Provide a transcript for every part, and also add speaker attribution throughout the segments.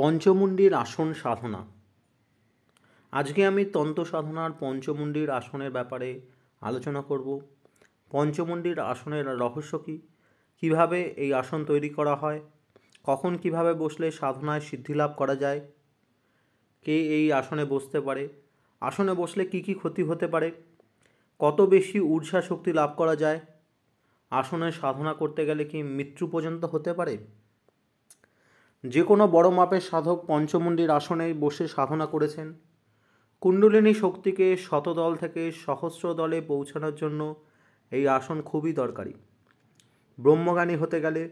Speaker 1: পঞ্চমুণ্ডির আসন সাধনা আজকে আমি তন্ত্র সাধনার পঞ্চমুণ্ডির আসনের ব্যাপারে আলোচনা করব পঞ্চমুণ্ডির আসনের রহস্য কী কীভাবে এই আসন তৈরি করা হয় কখন কিভাবে বসলে সাধনায় সিদ্ধি লাভ করা যায় কে এই আসনে বসতে পারে আসনে বসলে কি কি ক্ষতি হতে পারে কত বেশি ঊর্জা শক্তি লাভ করা যায় আসনে সাধনা করতে গেলে কি মৃত্যু পর্যন্ত হতে পারে যে কোনো বড় মাপের সাধক পঞ্চমুণ্ডির আসনে বসে সাধনা করেছেন কুণ্ডলিনী শক্তিকে শতদল থেকে সহস্র দলে পৌঁছানোর জন্য এই আসন খুবই দরকারি ব্রহ্মজ্ঞানী হতে গেলে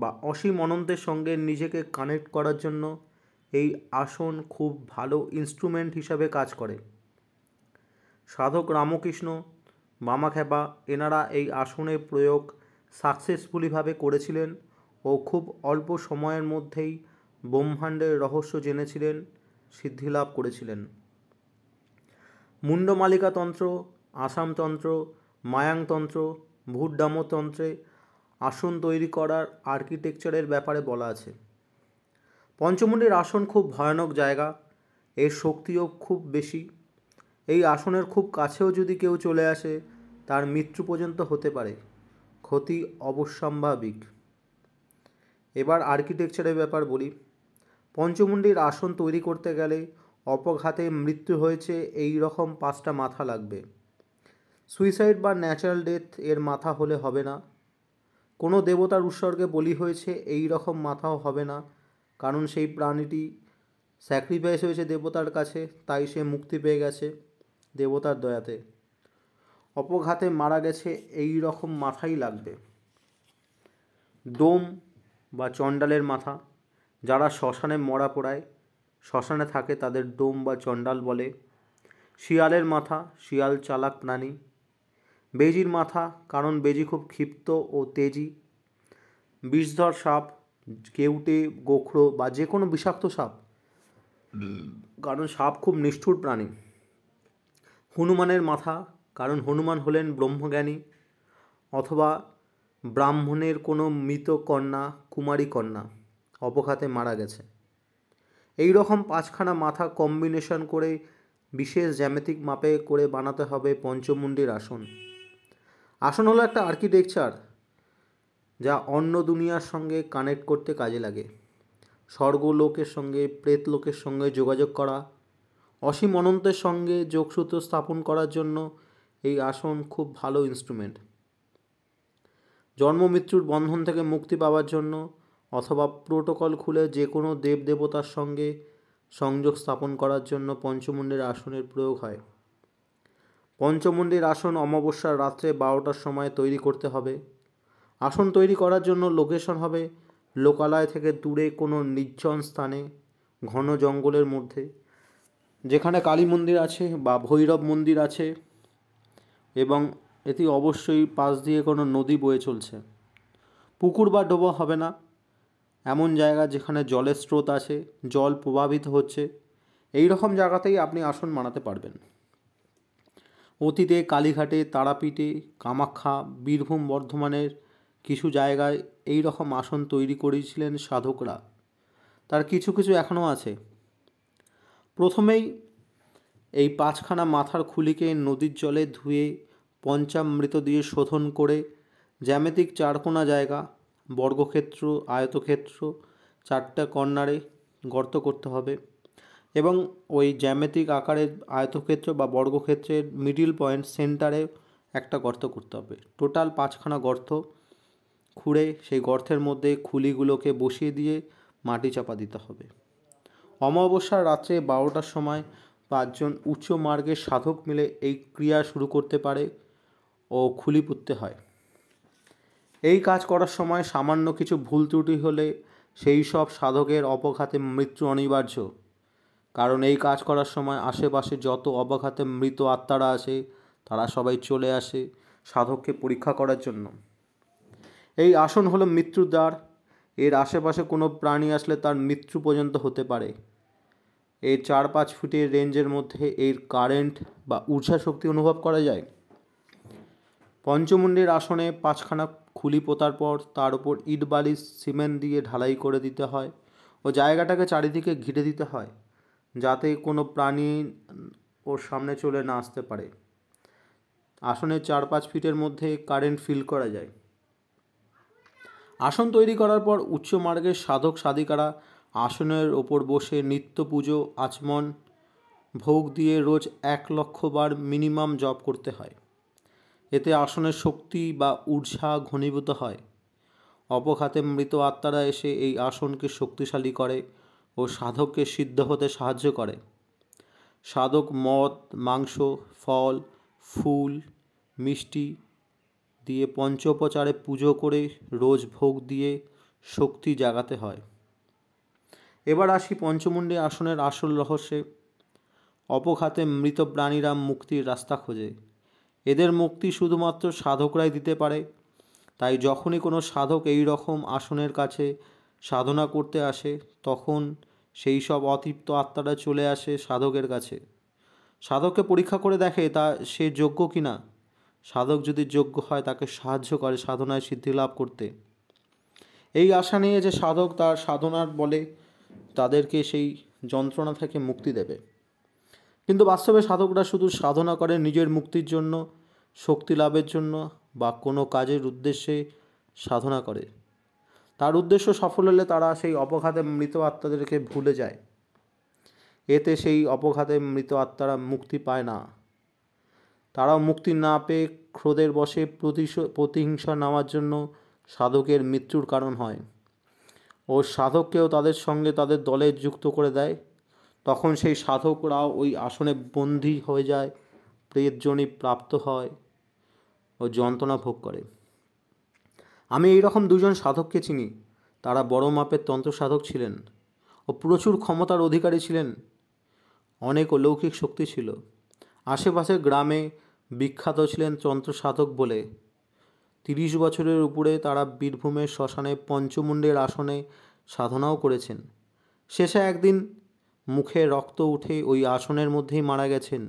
Speaker 1: বা অসীম অনন্তের সঙ্গে নিজেকে কানেক্ট করার জন্য এই আসন খুব ভালো ইনস্ট্রুমেন্ট হিসাবে কাজ করে সাধক রামকৃষ্ণ মামাখ্যাপা এনারা এই আসনের প্রয়োগ সাকসেসফুলিভাবে করেছিলেন ও খুব অল্প সময়ের মধ্যেই ব্রহ্মাণ্ডের রহস্য জেনেছিলেন সিদ্ধিলাভ করেছিলেন মুন্ডমালিকাতন্ত্র আসামতন্ত্র মায়াংতন্ত্র ভূটডামতন্ত্রে আসন তৈরি করার আর্কিটেকচারের ব্যাপারে বলা আছে পঞ্চমুণ্ডের আসন খুব ভয়ানক জায়গা এর শক্তিও খুব বেশি এই আসনের খুব কাছেও যদি কেউ চলে আসে তার মৃত্যু পর্যন্ত হতে পারে ক্ষতি অবশ্যম্ভাবিক এবার আর্কিটেকচারের ব্যাপার বলি পঞ্চমুণ্ডির আসন তৈরি করতে গেলে অপঘাতে মৃত্যু হয়েছে এই রকম পাঁচটা মাথা লাগবে সুইসাইড বা ন্যাচারাল ডেথ এর মাথা হলে হবে না কোনো দেবতার উৎসর্গে বলি হয়েছে এই রকম মাথাও হবে না কারণ সেই প্রাণীটি স্যাক্রিফাইস হয়েছে দেবতার কাছে তাই সে মুক্তি পেয়ে গেছে দেবতার দয়াতে অপঘাতে মারা গেছে এই রকম মাথাই লাগবে দোম বা চণ্ডালের মাথা যারা শ্মশানে মরা পোড়ায় শ্মশানে থাকে তাদের ডোম বা চণ্ডাল বলে শিয়ালের মাথা শিয়াল চালাক প্রাণী বেজির মাথা কারণ বেজি খুব ক্ষিপ্ত ও তেজি বিষধর সাপ কেউটে গোখরো বা যে কোনো বিষাক্ত সাপ কারণ সাপ খুব নিষ্ঠুর প্রাণী হনুমানের মাথা কারণ হনুমান হলেন ব্রহ্মজ্ঞানী অথবা ব্রাহ্মণের কোনো মৃত কন্যা কুমারী কন্যা অপঘাতে মারা গেছে এই রকম পাঁচখানা মাথা কম্বিনেশন করে বিশেষ জ্যামেতিক মাপে করে বানাতে হবে পঞ্চমুণ্ডির আসন আসন হলো একটা আর্কিটেকচার যা অন্য দুনিয়ার সঙ্গে কানেক্ট করতে কাজে লাগে স্বর্গলোকের সঙ্গে প্রেতলোকের সঙ্গে যোগাযোগ করা অসীম অনন্তের সঙ্গে যোগসূত্র স্থাপন করার জন্য এই আসন খুব ভালো ইনস্ট্রুমেন্ট জন্ম মৃত্যুর বন্ধন থেকে মুক্তি পাওয়ার জন্য অথবা প্রোটোকল খুলে যে কোনো দেব দেবতার সঙ্গে সংযোগ স্থাপন করার জন্য পঞ্চমুণ্ডের আসনের প্রয়োগ হয় পঞ্চমুণ্ডের আসন অমাবস্যার রাত্রে বারোটার সময় তৈরি করতে হবে আসন তৈরি করার জন্য লোকেশন হবে লোকালয় থেকে দূরে কোনো নির্জন স্থানে ঘন জঙ্গলের মধ্যে যেখানে কালী মন্দির আছে বা ভৈরব মন্দির আছে এবং এটি অবশ্যই পাশ দিয়ে কোনো নদী বয়ে চলছে পুকুর বা ডোবা হবে না এমন জায়গা যেখানে জলের স্রোত আছে জল প্রভাবিত হচ্ছে এই রকম জায়গাতেই আপনি আসন মানাতে পারবেন অতীতে কালীঘাটে তারাপীঠে কামাখ্যা বীরভূম বর্ধমানের কিছু জায়গায় এই রকম আসন তৈরি করেছিলেন সাধকরা তার কিছু কিছু এখনও আছে প্রথমেই এই পাঁচখানা মাথার খুলিকে নদীর জলে ধুয়ে পঞ্চামৃত দিয়ে শোধন করে জ্যামিতিক চারকোনা জায়গা বর্গক্ষেত্র আয়তক্ষেত্র চারটা কর্নারে গর্ত করতে হবে এবং ওই জ্যামিতিক আকারের আয়তক্ষেত্র বা বর্গক্ষেত্রের মিডিল পয়েন্ট সেন্টারে একটা গর্ত করতে হবে টোটাল পাঁচখানা গর্ত খুঁড়ে সেই গর্তের মধ্যে খুলিগুলোকে বসিয়ে দিয়ে মাটি চাপা দিতে হবে অমাবস্যার রাত্রে বারোটার সময় পাঁচজন উচ্চ মার্গের সাধক মিলে এই ক্রিয়া শুরু করতে পারে ও খুলি পুঁততে হয় এই কাজ করার সময় সামান্য কিছু ভুল ত্রুটি হলে সেই সব সাধকের অপঘাতে মৃত্যু অনিবার্য কারণ এই কাজ করার সময় আশেপাশে যত অপঘাতে মৃত আত্মারা আছে তারা সবাই চলে আসে সাধককে পরীক্ষা করার জন্য এই আসন হলো মৃত্যুর দ্বার এর আশেপাশে কোনো প্রাণী আসলে তার মৃত্যু পর্যন্ত হতে পারে এর চার পাঁচ ফুটের রেঞ্জের মধ্যে এর কারেন্ট বা ঊর্জা শক্তি অনুভব করা যায় পঞ্চমুণ্ডের আসনে পাঁচখানা খুলি পোতার পর তার ওপর ইট বালি সিমেন্ট দিয়ে ঢালাই করে দিতে হয় ও জায়গাটাকে চারিদিকে ঘিরে দিতে হয় যাতে কোনো প্রাণী ওর সামনে চলে না আসতে পারে আসনের চার পাঁচ ফিটের মধ্যে কারেন্ট ফিল করা যায় আসন তৈরি করার পর উচ্চ মার্গের সাধক সাধিকারা আসনের ওপর বসে নিত্য পুজো আচমন ভোগ দিয়ে রোজ এক লক্ষ বার মিনিমাম জপ করতে হয় এতে আসনের শক্তি বা উৎসাহ ঘনীভূত হয় অপঘাতে মৃত আত্মারা এসে এই আসনকে শক্তিশালী করে ও সাধককে সিদ্ধ হতে সাহায্য করে সাধক মদ মাংস ফল ফুল মিষ্টি দিয়ে পঞ্চোপচারে পুজো করে রোজ ভোগ দিয়ে শক্তি জাগাতে হয় এবার আসি পঞ্চমুণ্ডে আসনের আসল রহস্যে অপঘাতে মৃত প্রাণীরা মুক্তির রাস্তা খোঁজে এদের মুক্তি শুধুমাত্র সাধকরাই দিতে পারে তাই যখনই কোনো সাধক এই রকম আসনের কাছে সাধনা করতে আসে তখন সেই সব অতৃপ্ত আত্মাটা চলে আসে সাধকের কাছে সাধককে পরীক্ষা করে দেখে তা সে যোগ্য কিনা সাধক যদি যোগ্য হয় তাকে সাহায্য করে সাধনায় সিদ্ধি লাভ করতে এই আশা নিয়ে যে সাধক তার সাধনার বলে তাদেরকে সেই যন্ত্রণা থেকে মুক্তি দেবে কিন্তু বাস্তবে সাধকরা শুধু সাধনা করে নিজের মুক্তির জন্য শক্তি লাভের জন্য বা কোনো কাজের উদ্দেশ্যে সাধনা করে তার উদ্দেশ্য সফল হলে তারা সেই অপঘাতে মৃত আত্মাদেরকে ভুলে যায় এতে সেই অপঘাতে মৃত আত্মারা মুক্তি পায় না তারাও মুক্তি না পেয়ে ক্রোধের বসে প্রতিহিংসা নেওয়ার জন্য সাধকের মৃত্যুর কারণ হয় ও সাধককেও তাদের সঙ্গে তাদের দলে যুক্ত করে দেয় তখন সেই সাধকরাও ওই আসনে বন্দী হয়ে যায় প্রেতজনী প্রাপ্ত হয় ও যন্ত্রণা ভোগ করে আমি এই রকম দুজন সাধককে চিনি তারা বড় মাপের তন্ত্র সাধক ছিলেন ও প্রচুর ক্ষমতার অধিকারী ছিলেন অনেক অলৌকিক শক্তি ছিল আশেপাশের গ্রামে বিখ্যাত ছিলেন তন্ত্র সাধক বলে তিরিশ বছরের উপরে তারা বীরভূমের শ্মশানে পঞ্চমুণ্ডের আসনে সাধনাও করেছেন শেষে একদিন মুখে রক্ত উঠে ওই আসনের মধ্যেই মারা গেছেন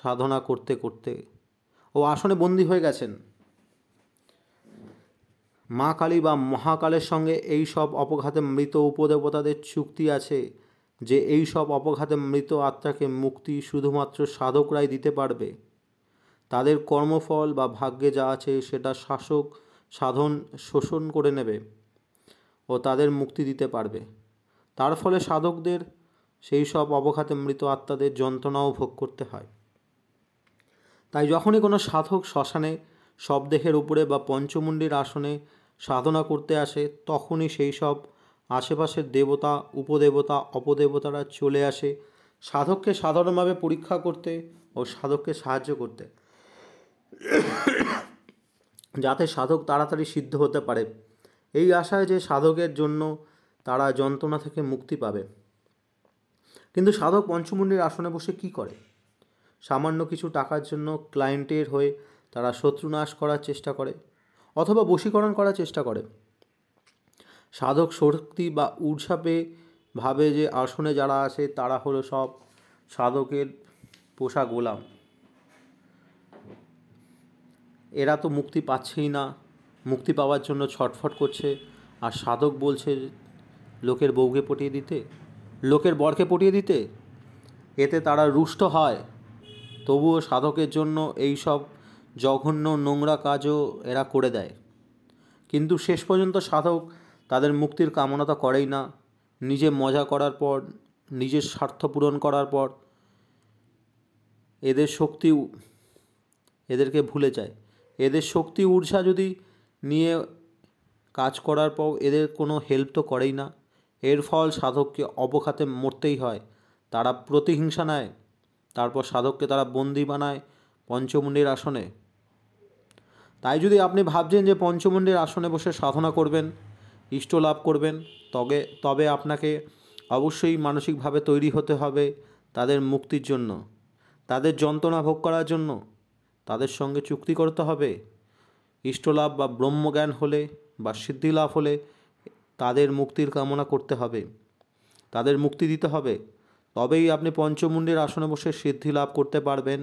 Speaker 1: সাধনা করতে করতে ও আসনে বন্দি হয়ে গেছেন মা কালী বা মহাকালের সঙ্গে এই সব অপঘাতে মৃত উপদেবতাদের চুক্তি আছে যে এই সব অপঘাতে মৃত আত্মাকে মুক্তি শুধুমাত্র সাধকরাই দিতে পারবে তাদের কর্মফল বা ভাগ্যে যা আছে সেটা শাসক সাধন শোষণ করে নেবে ও তাদের মুক্তি দিতে পারবে তার ফলে সাধকদের সেই সব অবঘাতে মৃত আত্মাদের যন্ত্রণাও ভোগ করতে হয় তাই যখনই কোনো সাধক শ্মশানে শবদেহের উপরে বা পঞ্চমুণ্ডির আসনে সাধনা করতে আসে তখনই সেই সব আশেপাশের দেবতা উপদেবতা অপদেবতারা চলে আসে সাধককে সাধারণভাবে পরীক্ষা করতে ও সাধককে সাহায্য করতে যাতে সাধক তাড়াতাড়ি সিদ্ধ হতে পারে এই আশায় যে সাধকের জন্য তারা যন্ত্রণা থেকে মুক্তি পাবে কিন্তু সাধক পঞ্চমুণ্ডের আসনে বসে কি করে সামান্য কিছু টাকার জন্য ক্লায়েন্টের হয়ে তারা শত্রুনাশ করার চেষ্টা করে অথবা বশীকরণ করার চেষ্টা করে সাধক শক্তি বা উৎসাপে ভাবে যে আসনে যারা আসে তারা হলো সব সাধকের পোষা গোলাম এরা তো মুক্তি পাচ্ছেই না মুক্তি পাওয়ার জন্য ছটফট করছে আর সাধক বলছে লোকের বউকে পটিয়ে দিতে লোকের বরকে পটিয়ে দিতে এতে তারা রুষ্ট হয় তবুও সাধকের জন্য এই সব জঘন্য নোংরা কাজও এরা করে দেয় কিন্তু শেষ পর্যন্ত সাধক তাদের মুক্তির কামনা তো করেই না নিজে মজা করার পর নিজের স্বার্থ পূরণ করার পর এদের শক্তি এদেরকে ভুলে যায় এদের শক্তি উর্ষা যদি নিয়ে কাজ করার পর এদের কোনো হেল্প তো করেই না এর ফল সাধককে অবখাতে মরতেই হয় তারা প্রতিহিংসা নেয় তারপর সাধককে তারা বন্দি বানায় পঞ্চমুণ্ডির আসনে তাই যদি আপনি ভাবছেন যে পঞ্চমুণ্ডির আসনে বসে সাধনা করবেন ইষ্ট লাভ করবেন তবে তবে আপনাকে অবশ্যই মানসিকভাবে তৈরি হতে হবে তাদের মুক্তির জন্য তাদের যন্ত্রণা ভোগ করার জন্য তাদের সঙ্গে চুক্তি করতে হবে ইষ্টলাভ বা ব্রহ্মজ্ঞান হলে বা সিদ্ধি লাভ হলে তাদের মুক্তির কামনা করতে হবে তাদের মুক্তি দিতে হবে তবেই আপনি পঞ্চমুণ্ডের আসনে বসে সিদ্ধি লাভ করতে পারবেন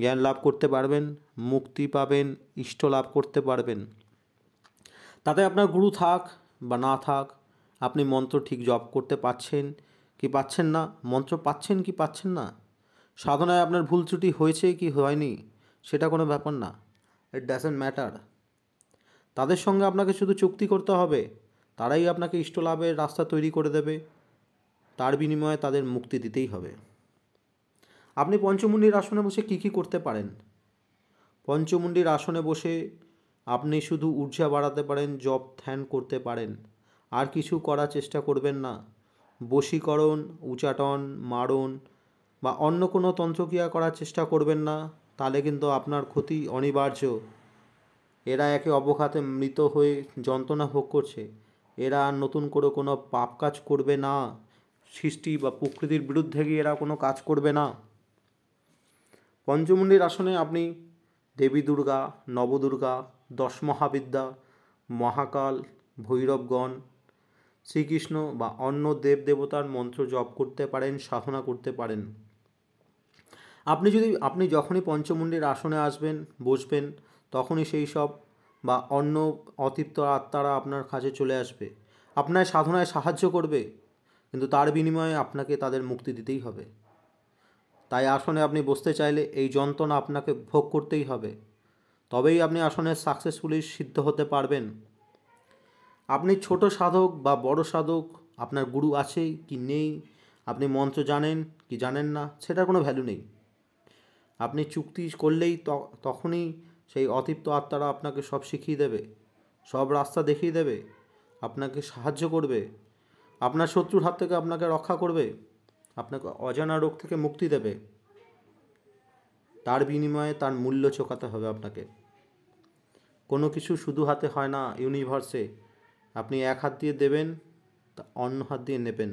Speaker 1: জ্ঞান লাভ করতে পারবেন মুক্তি পাবেন ইষ্ট লাভ করতে পারবেন তাতে আপনার গুরু থাক বা না থাক আপনি মন্ত্র ঠিক জপ করতে পাচ্ছেন কি পাচ্ছেন না মন্ত্র পাচ্ছেন কি পাচ্ছেন না সাধনায় আপনার ভুল ত্রুটি হয়েছে কি হয়নি সেটা কোনো ব্যাপার না ইট ডাজেন্ট ম্যাটার তাদের সঙ্গে আপনাকে শুধু চুক্তি করতে হবে তারাই আপনাকে ইষ্টলাভের রাস্তা তৈরি করে দেবে তার বিনিময়ে তাদের মুক্তি দিতেই হবে আপনি পঞ্চমুণ্ডির আসনে বসে কী কী করতে পারেন পঞ্চমুণ্ডির আসনে বসে আপনি শুধু ঊর্জা বাড়াতে পারেন জব থ্যান করতে পারেন আর কিছু করার চেষ্টা করবেন না বশীকরণ উচাটন মারণ বা অন্য কোনো তন্ত্রক্রিয়া করার চেষ্টা করবেন না তাহলে কিন্তু আপনার ক্ষতি অনিবার্য এরা একে অবঘাতে মৃত হয়ে যন্ত্রণা ভোগ করছে এরা নতুন করে কোনো পাপ কাজ করবে না সৃষ্টি বা প্রকৃতির বিরুদ্ধে গিয়ে এরা কোনো কাজ করবে না পঞ্চমুন্ডির আসনে আপনি দেবী দুর্গা নবদুর্গা দশ মহাবিদ্যা মহাকাল ভৈরবগণ শ্রীকৃষ্ণ বা অন্য দেব দেবতার মন্ত্র জপ করতে পারেন সাধনা করতে পারেন আপনি যদি আপনি যখনই পঞ্চমুন্ডির আসনে আসবেন বসবেন তখনই সেই সব বা অন্য অতৃপ্ত আত্মারা আপনার কাছে চলে আসবে আপনার সাধনায় সাহায্য করবে কিন্তু তার বিনিময়ে আপনাকে তাদের মুক্তি দিতেই হবে তাই আসনে আপনি বসতে চাইলে এই যন্ত্রণা আপনাকে ভোগ করতেই হবে তবেই আপনি আসনে সাকসেসফুলি সিদ্ধ হতে পারবেন আপনি ছোট সাধক বা বড় সাধক আপনার গুরু আছে কি নেই আপনি মন্ত্র জানেন কি জানেন না সেটার কোনো ভ্যালু নেই আপনি চুক্তি করলেই তখনই সেই অতিপ্ত আত্মারা আপনাকে সব শিখিয়ে দেবে সব রাস্তা দেখিয়ে দেবে আপনাকে সাহায্য করবে আপনার শত্রুর হাত থেকে আপনাকে রক্ষা করবে আপনাকে অজানা রোগ থেকে মুক্তি দেবে তার বিনিময়ে তার মূল্য চোকাতে হবে আপনাকে কোনো কিছু শুধু হাতে হয় না ইউনিভার্সে আপনি এক হাত দিয়ে দেবেন তা অন্য হাত দিয়ে নেবেন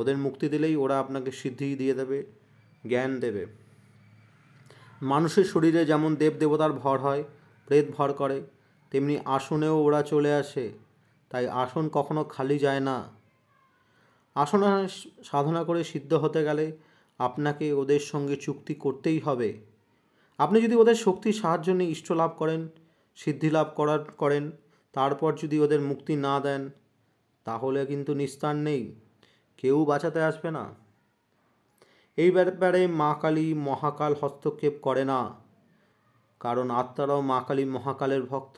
Speaker 1: ওদের মুক্তি দিলেই ওরা আপনাকে সিদ্ধি দিয়ে দেবে জ্ঞান দেবে মানুষের শরীরে যেমন দেবদেবতার ভর হয় প্রেত ভর করে তেমনি আসনেও ওরা চলে আসে তাই আসন কখনো খালি যায় না আসন সাধনা করে সিদ্ধ হতে গেলে আপনাকে ওদের সঙ্গে চুক্তি করতেই হবে আপনি যদি ওদের শক্তির সাহায্য নিয়ে ইষ্ট লাভ করেন সিদ্ধি লাভ করার করেন তারপর যদি ওদের মুক্তি না দেন তাহলে কিন্তু নিস্তার নেই কেউ বাঁচাতে আসবে না এই ব্যাপারে মা কালী মহাকাল হস্তক্ষেপ করে না কারণ আত্মারাও মা কালী মহাকালের ভক্ত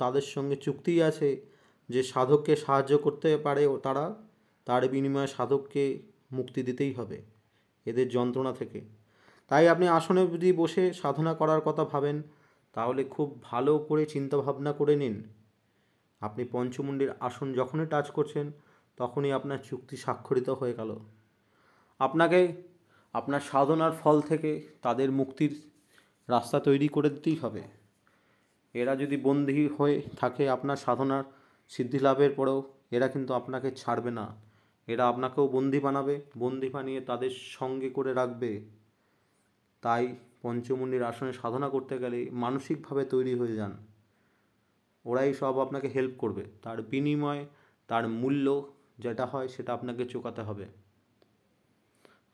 Speaker 1: তাদের সঙ্গে চুক্তি আছে যে সাধককে সাহায্য করতে পারে ও তারা তার বিনিময়ে সাধককে মুক্তি দিতেই হবে এদের যন্ত্রণা থেকে তাই আপনি আসনে যদি বসে সাধনা করার কথা ভাবেন তাহলে খুব ভালো করে চিন্তাভাবনা করে নিন আপনি পঞ্চমুণ্ডের আসন যখনই টাচ করছেন তখনই আপনার চুক্তি স্বাক্ষরিত হয়ে গেল আপনাকে আপনার সাধনার ফল থেকে তাদের মুক্তির রাস্তা তৈরি করে দিতেই হবে এরা যদি বন্দী হয়ে থাকে আপনার সাধনার সিদ্ধি লাভের পরেও এরা কিন্তু আপনাকে ছাড়বে না এরা আপনাকেও বন্দি বানাবে বন্দি বানিয়ে তাদের সঙ্গে করে রাখবে তাই পঞ্চমুণ্ডির আসনে সাধনা করতে গেলে মানসিকভাবে তৈরি হয়ে যান ওরাই সব আপনাকে হেল্প করবে তার বিনিময়ে তার মূল্য যেটা হয় সেটা আপনাকে চোকাতে হবে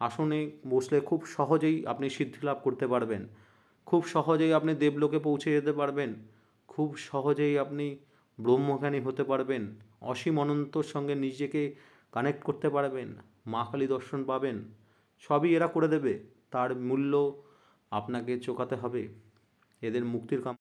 Speaker 1: আসনে বসলে খুব সহজেই আপনি সিদ্ধি লাভ করতে পারবেন খুব সহজেই আপনি দেবলোকে পৌঁছে যেতে পারবেন খুব সহজেই আপনি ব্রহ্মজ্ঞানী হতে পারবেন অসীম অনন্তর সঙ্গে নিজেকে কানেক্ট করতে পারবেন মা কালী দর্শন পাবেন সবই এরা করে দেবে তার মূল্য আপনাকে চোকাতে হবে এদের মুক্তির কাম